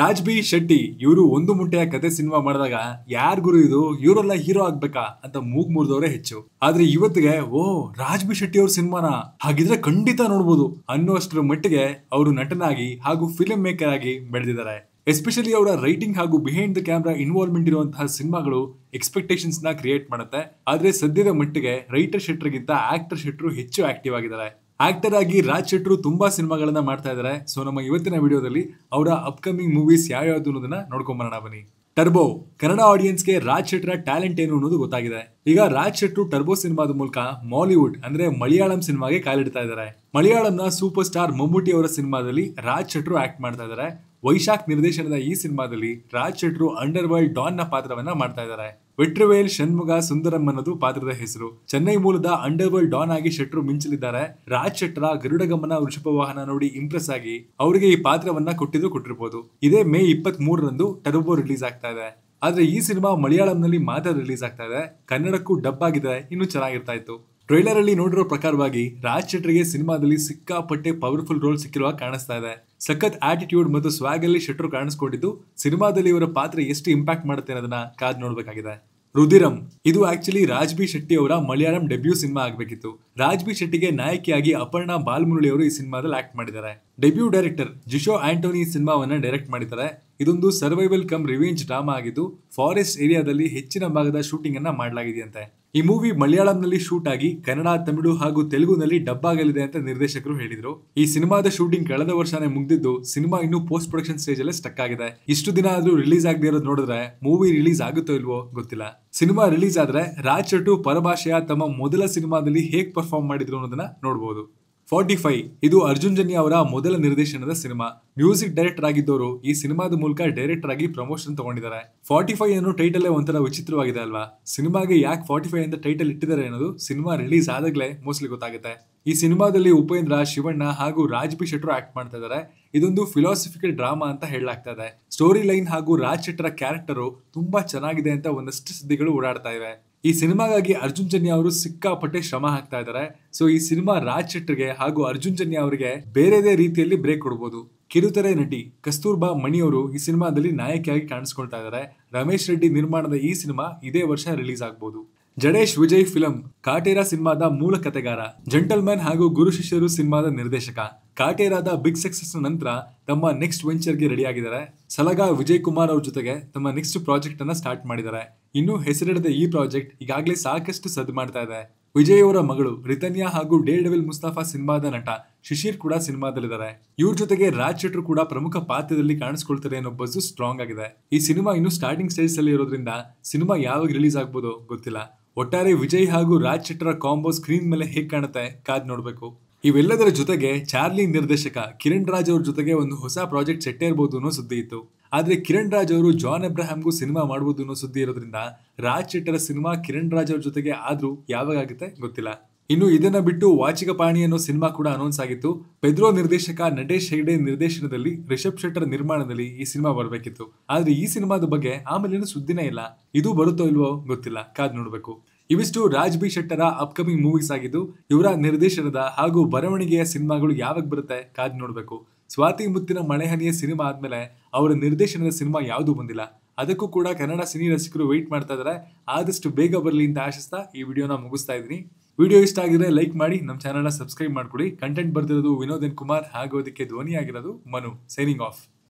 ರಾಜ್ಬಿ ಶೆಟ್ಟಿ ಇವರು ಒಂದು ಮುಂಟೆಯ ಕತೆ ಸಿನಿಮಾ ಮಾಡಿದಾಗ ಯಾರ್ ಗುರು ಇದು ಇವರೆಲ್ಲ ಹೀರೋ ಆಗ್ಬೇಕಾ ಅಂತ ಮೂಗ್ ಮುರಿದವ್ರೆ ಹೆಚ್ಚು ಆದ್ರೆ ಇವತ್ತಿಗೆ ಓ ರಾಜ್ಬಿ ಶೆಟ್ಟಿ ಅವ್ರ ಸಿನಿಮಾನ ಹಾಗಿದ್ರೆ ಖಂಡಿತ ನೋಡ್ಬೋದು ಅನ್ನೋಷ್ಟರ ಮಟ್ಟಿಗೆ ಅವರು ನಟನಾಗಿ ಹಾಗೂ ಫಿಲ್ಮ್ ಮೇಕರ್ ಆಗಿ ಬೆಳೆದಿದ್ದಾರೆ ಎಸ್ಪೆಷಲಿ ಅವರ ರೈಟಿಂಗ್ ಹಾಗೂ ಬಿಹೈಂಡ್ ದ ಕ್ಯಾಮ್ರಾ ಇನ್ವಾಲ್ವ್ಮೆಂಟ್ ಇರುವಂತಹ ಸಿನಿಮಾಗಳು ಎಕ್ಸ್ಪೆಕ್ಟೇಷನ್ಸ್ ನ ಕ್ರಿಯೇಟ್ ಮಾಡುತ್ತೆ ಆದ್ರೆ ಸದ್ಯದ ಮಟ್ಟಿಗೆ ರೈಟರ್ ಶೆಟ್ರಿಗಿಂತ ಆಕ್ಟರ್ ಶೆಟ್ರು ಹೆಚ್ಚು ಆಕ್ಟಿವ್ ಆಗಿದ್ದಾರೆ ಆಕ್ಟರ್ ಆಗಿ ರಾಜ್ ಶೆಟ್ರು ತುಂಬಾ ಸಿನಿಮಾಗಳನ್ನ ಮಾಡ್ತಾ ಇದ್ದಾರೆ ಸೊ ನಮ್ಮ ಇವತ್ತಿನ ವಿಡಿಯೋದಲ್ಲಿ ಅವರ ಅಪ್ಕಮಿಂಗ್ ಮೂವೀಸ್ ಯಾವ್ಯಾವ್ದು ಅನ್ನೋದನ್ನ ನೋಡ್ಕೊಂಬರೋಣ ಬನ್ನಿ ಟರ್ಬೋ ಕನ್ನಡ ಆಡಿಯನ್ಸ್ಗೆ ರಾಜ್ ಶೆಟ್ರ ಟ್ಯಾಲೆಂಟ್ ಏನು ಅನ್ನೋದು ಗೊತ್ತಾಗಿದೆ ಈಗ ರಾಜ್ ಶೆಟ್ರು ಟರ್ಬೋ ಸಿನಿಮಾದ ಮೂಲಕ ಮಾಲಿವುಡ್ ಅಂದ್ರೆ ಮಲಯಾಳಂ ಸಿನಿಮಾಗೆ ಕಾಲಿಡ್ತಾ ಇದ್ದಾರೆ ಮಲಯಾಳಂನ ಸೂಪರ್ ಸ್ಟಾರ್ ಮಮ್ಮೂಟಿ ಅವರ ಸಿನಿಮಾದಲ್ಲಿ ರಾಜ್ ಶೆಟ್ರು ಆಕ್ಟ್ ಮಾಡ್ತಾ ಇದ್ದಾರೆ ವೈಶಾಖ್ ನಿರ್ದೇಶನದ ಈ ಸಿನಿಮಾದಲ್ಲಿ ರಾಜ್ ಶೆಟ್ರು ಅಂಡರ್ ವರ್ಲ್ಡ್ ಡಾನ್ ನ ಪಾತ್ರವನ್ನ ಮಾಡ್ತಾ ಇದ್ದಾರೆ ವೆಟ್ರವೇಲ್ ಷಣ್ಮುಗ ಸುಂದರಂ ಅನ್ನೋದು ಪಾತ್ರದ ಹೆಸರು ಚೆನ್ನೈ ಮೂಲದ ಅಂಡರ್ವರ್ಲ್ಡ್ ಡಾನ್ ಆಗಿ ಶೆಟ್ರು ಮಿಂಚಲಿದ್ದಾರೆ ರಾಜ್ ಶೆಟ್ರ ಗರುಡಗಮನ ವೃಷಭ ವಾಹನ ನೋಡಿ ಇಂಪ್ರೆಸ್ ಆಗಿ ಅವರಿಗೆ ಈ ಪಾತ್ರವನ್ನ ಕೊಟ್ಟಿದ್ದು ಕೊಟ್ಟಿರಬಹುದು ಇದೇ ಮೇ ಇಪ್ಪತ್ತ್ ಮೂರರಂದು ಟರ್ಬೋ ರಿಲೀಸ್ ಆಗ್ತಾ ಇದೆ ಆದ್ರೆ ಈ ಸಿನಿಮಾ ಮಲಯಾಳಂನಲ್ಲಿ ಮಾತ್ರ ರಿಲೀಸ್ ಆಗ್ತಾ ಇದೆ ಕನ್ನಡಕ್ಕೂ ಡಬ್ ಆಗಿದೆ ಇನ್ನು ಚೆನ್ನಾಗಿರ್ತಾ ಇತ್ತು ಟ್ರೈಲರ್ ಅಲ್ಲಿ ನೋಡಿರೋ ಪ್ರಕಾರವಾಗಿ ರಾಜ್ ಶೆಟ್ರಿಗೆ ಸಿನಿಮಾದಲ್ಲಿ ಸಿಕ್ಕಾಪಟ್ಟೆ ಪವರ್ಫುಲ್ ರೋಲ್ ಸಿಕ್ಕಿರುವ ಕಾಣಿಸ್ತಾ ಇದೆ ಸಖತ್ ಆಟಿಟ್ಯೂಡ್ ಮತ್ತು ಸ್ವಾಗ್ ಅಲ್ಲಿ ಶೆಟ್ರು ಕಾಣಿಸ್ಕೊಂಡಿದ್ದು ಸಿನಿಮಾದಲ್ಲಿ ಇವರ ಪಾತ್ರ ಎಷ್ಟು ಇಂಪ್ಯಾಕ್ಟ್ ಮಾಡುತ್ತೆ ಅನ್ನೋದನ್ನ ಕಾದ್ ನೋಡಬೇಕಾಗಿದೆ ರುದಿರಂ ಇದು ಆಕ್ಚುಲಿ ರಾಜ್ ಬಿ ಶೆಟ್ಟಿ ಅವರ ಮಲಯಾಳಂ ಡೆಬ್ಯೂ ಸಿನಿಮಾ ಆಗಬೇಕಿತ್ತು ರಾಜ್ ಬಿ ಶೆಟ್ಟಿಗೆ ನಾಯಕಿಯಾಗಿ ಅಪರ್ಣಾ ಬಾಲ್ಮುರಳಿ ಅವರು ಈ ಸಿನಿಮಾದಲ್ಲಿ ಆಕ್ಟ್ ಮಾಡಿದ್ದಾರೆ ಡೆಬ್ಯೂ ಡೈರೆಕ್ಟರ್ ಜಿಶೋ ಆಂಟೋನಿ ಸಿನಿಮಾವನ್ನ ಡೈರೆಕ್ಟ್ ಮಾಡಿದ್ದಾರೆ ಇದೊಂದು ಸರ್ವೈವಲ್ ಕಮ್ ರಿವೆಂಜ್ ಡ್ರಾಮಾ ಆಗಿದ್ದು ಫಾರೆಸ್ಟ್ ಏರಿಯಾದಲ್ಲಿ ಹೆಚ್ಚಿನ ಭಾಗದ ಶೂಟಿಂಗ್ ಅನ್ನ ಮಾಡಲಾಗಿದೆಯಂತೆ ಈ ಮೂವಿ ಮಲಯಾಳಂನಲ್ಲಿ ಶೂಟ್ ಆಗಿ ಕನ್ನಡ ತಮಿಳು ಹಾಗೂ ತೆಲುಗುನಲ್ಲಿ ಡಬ್ ಆಗಲಿದೆ ಅಂತ ನಿರ್ದೇಶಕರು ಹೇಳಿದ್ರು ಈ ಸಿನಿಮಾದ ಶೂಟಿಂಗ್ ಕಳೆದ ವರ್ಷನೇ ಮುಗಿದಿದ್ದು ಸಿನಿಮಾ ಇನ್ನೂ ಪೋಸ್ಟ್ ಪ್ರೊಡಕ್ಷನ್ ಸ್ಟೇಜ್ ಅಲ್ಲೇ ಸ್ಟಕ್ ಆಗಿದೆ ಇಷ್ಟು ದಿನ ಆದ್ರೂ ರಿಲೀಸ್ ಆಗದೆ ಇರೋದು ನೋಡಿದ್ರೆ ಮೂವಿ ರಿಲೀಸ್ ಆಗುತ್ತೋ ಇಲ್ವೋ ಗೊತ್ತಿಲ್ಲ ಸಿನಿಮಾ ರಿಲೀಸ್ ಆದ್ರೆ ರಾಜ್ ಚಟು ಪರಭಾಷೆಯ ತಮ್ಮ ಮೊದಲ ಸಿನಿಮಾದಲ್ಲಿ ಹೇಗೆ ಪರ್ಫಾರ್ಮ್ ಮಾಡಿದ್ರು ಅನ್ನೋದನ್ನ ನೋಡಬಹುದು ಫಾರ್ಟಿ ಫೈವ್ ಇದು ಅರ್ಜುನ್ ಜನ್ಯ ಅವರ ಮೊದಲ ನಿರ್ದೇಶನದ ಸಿನಿಮಾ ಮ್ಯೂಸಿಕ್ ಡೈರೆಕ್ಟರ್ ಆಗಿದ್ದವರು ಈ ಸಿನಿಮಾದ ಮೂಲಕ ಡೈರೆಕ್ಟರ್ ಆಗಿ ಪ್ರಮೋಷನ್ ತಗೊಂಡಿದ್ದಾರೆ ಫಾರ್ಟಿ ಫೈವ್ ಅನ್ನೋ ಟೈಟಲ್ ಒಂಥರ ವಿಚಿತ್ರವಾಗಿದೆ ಅಲ್ವಾ ಸಿನಿಮಾಗೆ ಯಾಕೆ ಫಾರ್ಟಿ ಫೈವ್ ಅಂತ ಟೈಟಲ್ ಇಟ್ಟಿದ್ದಾರೆ ಅನ್ನೋದು ಸಿನಿಮಾ ರಿಲೀಸ್ ಆದಾಗಲೇ ಮೋಸ್ಟ್ಲಿ ಗೊತ್ತಾಗುತ್ತೆ ಈ ಸಿನಿಮಾದಲ್ಲಿ ಉಪೇಂದ್ರ ಶಿವಣ್ಣ ಹಾಗೂ ಬಿ ಶೆಟ್ರು ಆಕ್ಟ್ ಮಾಡ್ತಾ ಇದ್ದಾರೆ ಇದೊಂದು ಫಿಲಾಸಫಿಕಲ್ ಡ್ರಾಮಾ ಅಂತ ಹೇಳಲಾಗ್ತಾ ಇದೆ ಸ್ಟೋರಿ ಲೈನ್ ಹಾಗೂ ರಾಜ್ ಶೆಟ್ರ ಕ್ಯಾರೆಕ್ಟರ್ ತುಂಬಾ ಚೆನ್ನಾಗಿದೆ ಅಂತ ಒಂದಷ್ಟು ಸುದ್ದಿಗಳು ಓಡಾಡ್ತಾ ಇವೆ ಈ ಸಿನಿಮಾಗಾಗಿ ಅರ್ಜುನ್ ಜನ್ಯ ಅವರು ಸಿಕ್ಕಾಪಟ್ಟೆ ಶ್ರಮ ಹಾಕ್ತಾ ಇದ್ದಾರೆ ಸೊ ಈ ಸಿನಿಮಾ ರಾಜ್ ಶೆಟ್ಟರ್ಗೆ ಹಾಗೂ ಅರ್ಜುನ್ ಜನ್ಯ ಅವರಿಗೆ ಬೇರೆದೇ ರೀತಿಯಲ್ಲಿ ಬ್ರೇಕ್ ಕೊಡಬಹುದು ಕಿರುತೆರೆ ನಟಿ ಕಸ್ತೂರ್ಬಾ ಮಣಿಯವರು ಈ ಸಿನಿಮಾದಲ್ಲಿ ನಾಯಕಿಯಾಗಿ ಕಾಣಿಸ್ಕೊಳ್ತಾ ಇದ್ದಾರೆ ರಮೇಶ್ ರೆಡ್ಡಿ ನಿರ್ಮಾಣದ ಈ ಸಿನಿಮಾ ಇದೇ ವರ್ಷ ರಿಲೀಸ್ ಆಗ್ಬಹುದು ಜಡೇಶ್ ವಿಜಯ್ ಫಿಲಂ ಕಾಟೇರಾ ಸಿನಿಮಾದ ಮೂಲ ಕತೆಗಾರ ಜೆಂಟಲ್ಮನ್ ಹಾಗೂ ಗುರು ಶಿಷ್ಯರು ಸಿನಿಮಾದ ನಿರ್ದೇಶಕ ಕಾಟೇರಾದ ಬಿಗ್ ಸಕ್ಸಸ್ ನಂತರ ತಮ್ಮ ನೆಕ್ಸ್ಟ್ ವೆಂಚರ್ಗೆ ರೆಡಿಯಾಗಿದ್ದಾರೆ ಸಲಗ ವಿಜಯ್ ಕುಮಾರ್ ಅವ್ರ ಜೊತೆಗೆ ತಮ್ಮ ನೆಕ್ಸ್ಟ್ ಪ್ರಾಜೆಕ್ಟ್ ಅನ್ನ ಸ್ಟಾರ್ಟ್ ಮಾಡಿದ್ದಾರೆ ಇನ್ನೂ ಹೆಸರಿಡದ ಈ ಪ್ರಾಜೆಕ್ಟ್ ಈಗಾಗಲೇ ಸಾಕಷ್ಟು ಸದ್ದು ಮಾಡ್ತಾ ಇದೆ ವಿಜಯ್ ಅವರ ಮಗಳು ರಿತನ್ಯಾ ಹಾಗೂ ಡೇ ಡವಿಲ್ ಮುಸ್ತಾಫಾ ಸಿನಿಮಾದ ನಟ ಶಿಶಿರ್ ಕೂಡ ಸಿನಿಮಾದಲ್ಲಿದ್ದಾರೆ ಇವ್ರ ಜೊತೆಗೆ ರಾಜ್ ಶೆಟ್ರು ಕೂಡ ಪ್ರಮುಖ ಪಾತ್ರದಲ್ಲಿ ಕಾಣಿಸ್ಕೊಳ್ತಾರೆ ಅನ್ನೋ ಬಸ್ಸು ಸ್ಟ್ರಾಂಗ್ ಆಗಿದೆ ಈ ಸಿನಿಮಾ ಇನ್ನು ಸ್ಟಾರ್ಟಿಂಗ್ ಸ್ಟೇಜ್ ಅಲ್ಲಿ ಇರೋದ್ರಿಂದ ಸಿನಿಮಾ ಯಾವಾಗ ರಿಲೀಸ್ ಆಗ್ಬೋದು ಗೊತ್ತಿಲ್ಲ ಒಟ್ಟಾರೆ ವಿಜಯ್ ಹಾಗೂ ರಾಜ್ ಶೆಟ್ರ ಕಾಂಬೋ ಸ್ಕ್ರೀನ್ ಮೇಲೆ ಹೇಗ್ ಕಾಣುತ್ತೆ ಕಾದ್ ನೋಡ್ಬೇಕು ಇವೆಲ್ಲದರ ಜೊತೆಗೆ ಚಾರ್ಲಿ ನಿರ್ದೇಶಕ ಕಿರಣ್ ರಾಜ್ ಅವ್ರ ಜೊತೆಗೆ ಒಂದು ಹೊಸ ಪ್ರಾಜೆಕ್ಟ್ ಸೆಟ್ಟೇ ಅನ್ನೋ ಸುದ್ದಿ ಇತ್ತು ಆದರೆ ಕಿರಣ್ ರಾಜ್ ಅವರು ಜಾನ್ ಅಬ್ರಹಾಮ್ಗೂ ಸಿನಿಮಾ ಮಾಡಬಹುದು ಅನ್ನೋ ಸುದ್ದಿ ಇರೋದ್ರಿಂದ ರಾಜ್ ಶೆಟ್ಟರ ಸಿನಿಮಾ ಕಿರಣ್ ರಾಜ್ ಅವ್ರ ಜೊತೆಗೆ ಆದರೂ ಯಾವಾಗ ಆಗುತ್ತೆ ಗೊತ್ತಿಲ್ಲ ಇನ್ನು ಇದನ್ನ ಬಿಟ್ಟು ವಾಚಿಕ ಪಾಣಿ ಅನ್ನೋ ಸಿನಿಮಾ ಕೂಡ ಅನೌನ್ಸ್ ಆಗಿತ್ತು ಪೆದ್ರೋ ನಿರ್ದೇಶಕ ನಟೇಶ್ ಹೆಗ್ಡೆ ನಿರ್ದೇಶನದಲ್ಲಿ ರಿಷಬ್ ಶೆಟ್ಟರ್ ನಿರ್ಮಾಣದಲ್ಲಿ ಈ ಸಿನಿಮಾ ಬರಬೇಕಿತ್ತು ಆದ್ರೆ ಈ ಸಿನಿಮಾದ ಬಗ್ಗೆ ಆಮೇಲೆ ಸುದ್ದಿನೇ ಇಲ್ಲ ಇದು ಬರುತ್ತೋ ಇಲ್ವೋ ಗೊತ್ತಿಲ್ಲ ಕಾದ್ ನೋಡಬೇಕು ಇವಿಷ್ಟು ರಾಜ್ ಬಿ ಶೆಟ್ಟರ ಅಪ್ಕಮಿಂಗ್ ಮೂವೀಸ್ ಆಗಿದ್ದು ಇವರ ನಿರ್ದೇಶನದ ಹಾಗೂ ಬರವಣಿಗೆಯ ಸಿನಿಮಾಗಳು ಯಾವಾಗ ಬರುತ್ತೆ ಕಾದ್ ನೋಡಬೇಕು ಸ್ವಾತಿ ಮುತ್ತಿನ ಮಳೆಹನಿಯ ಸಿನಿಮಾ ಆದಮೇಲೆ ಅವರ ನಿರ್ದೇಶನದ ಸಿನಿಮಾ ಯಾವುದೂ ಬಂದಿಲ್ಲ ಅದಕ್ಕೂ ಕೂಡ ಕನ್ನಡ ಸಿನಿ ರಸಿಕರು ವೆಯ್ಟ್ ಮಾಡ್ತಾ ಇದ್ದಾರೆ ಆದಷ್ಟು ಬೇಗ ಬರಲಿ ಅಂತ ಆಶಿಸ್ತಾ ಈ ವಿಡಿಯೋನ ಮುಗಿಸ್ತಾ ಇದ್ದೀನಿ ವಿಡಿಯೋ ಇಷ್ಟ ಆಗಿದ್ರೆ ಲೈಕ್ ಮಾಡಿ ನಮ್ಮ ಚಾನಲ್ನ ಸಬ್ಸ್ಕ್ರೈಬ್ ಮಾಡ್ಕೊಡಿ ಕಂಟೆಂಟ್ ಬರ್ತಿರೋದು ವಿನೋದನ್ ಕುಮಾರ್ ಹಾಗೋದಕ್ಕೆ ಅದಕ್ಕೆ ಧ್ವನಿ ಆಗಿರೋದು ಮನು ಸೈನಿಂಗ್ ಆಫ್